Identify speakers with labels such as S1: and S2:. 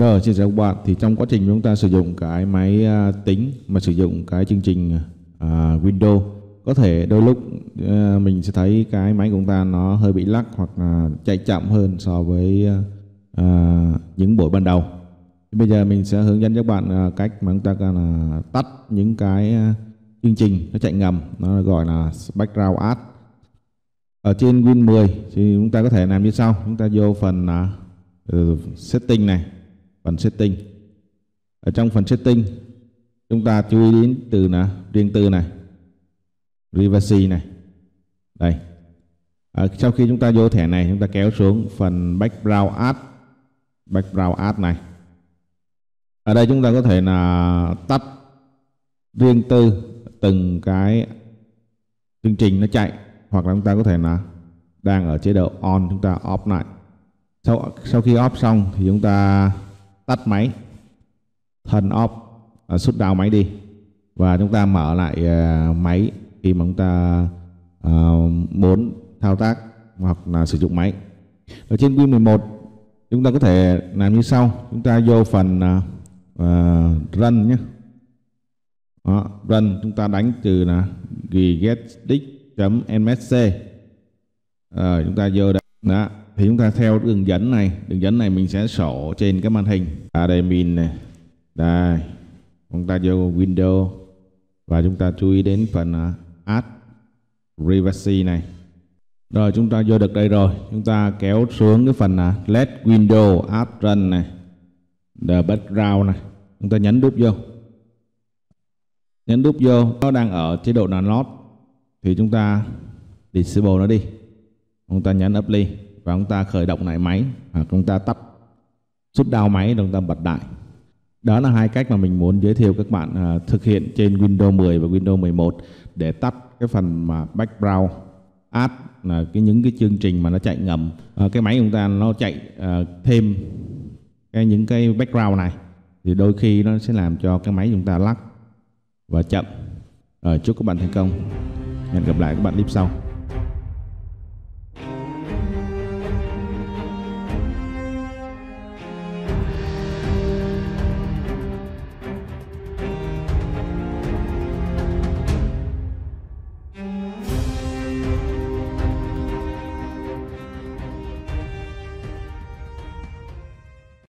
S1: Đó, chia sẻ các bạn thì trong quá trình chúng ta sử dụng cái máy à, tính mà sử dụng cái chương trình à, Windows có thể đôi lúc à, mình sẽ thấy cái máy của chúng ta nó hơi bị lắc hoặc là chạy chậm hơn so với à, à những buổi ban đầu. Bây giờ mình sẽ hướng dẫn các bạn à, cách mà chúng ta cần là tắt những cái à, chương trình nó chạy ngầm nó gọi là background ad ở trên Win 10 thì chúng ta có thể làm như sau chúng ta vô phần uh, setting này phần setting ở trong phần setting chúng ta chú ý đến từ là riêng tư này privacy này đây à, sau khi chúng ta vô thẻ này chúng ta kéo xuống phần background ad background ad này ở đây chúng ta có thể là tắt riêng tư từng cái chương trình nó chạy hoặc là chúng ta có thể là đang ở chế độ on chúng ta off lại sau sau khi off xong thì chúng ta tắt máy turn off uh, shut down máy đi và chúng ta mở lại uh, máy khi mà chúng ta uh, muốn thao tác hoặc là sử dụng máy ở trên Win11 chúng ta có thể làm như sau chúng ta vô phần uh, run nhé đó, run chúng ta đánh từ là getdict.msc rồi chúng ta vô đây đó thì chúng ta theo đường dẫn này đường dẫn này mình sẽ sổ trên cái màn hình à đây mình này đây chúng ta vô window và chúng ta chú ý đến phần à, add privacy này rồi chúng ta vô được đây rồi chúng ta kéo xuống cái phần à, let window app run này the background này chúng ta nhấn đúp vô nhấn đúp vô nó đang ở chế độ là not thì chúng ta disable nó đi chúng ta nhấn apply và chúng ta khởi động lại máy à, hoặc ông ta tắt rút đao máy chúng ta bật lại đó là hai cách mà mình muốn giới thiệu các bạn à, thực hiện trên Windows 10 và Windows 11 để tắt cái phần mà background ad là cái những cái chương trình mà nó chạy ngầm à, cái máy chúng ta nó chạy à, thêm cái những cái background này thì đôi khi nó sẽ làm cho cái máy chúng ta lắc và chậm à, chúc các bạn thành công hẹn gặp lại các bạn clip sau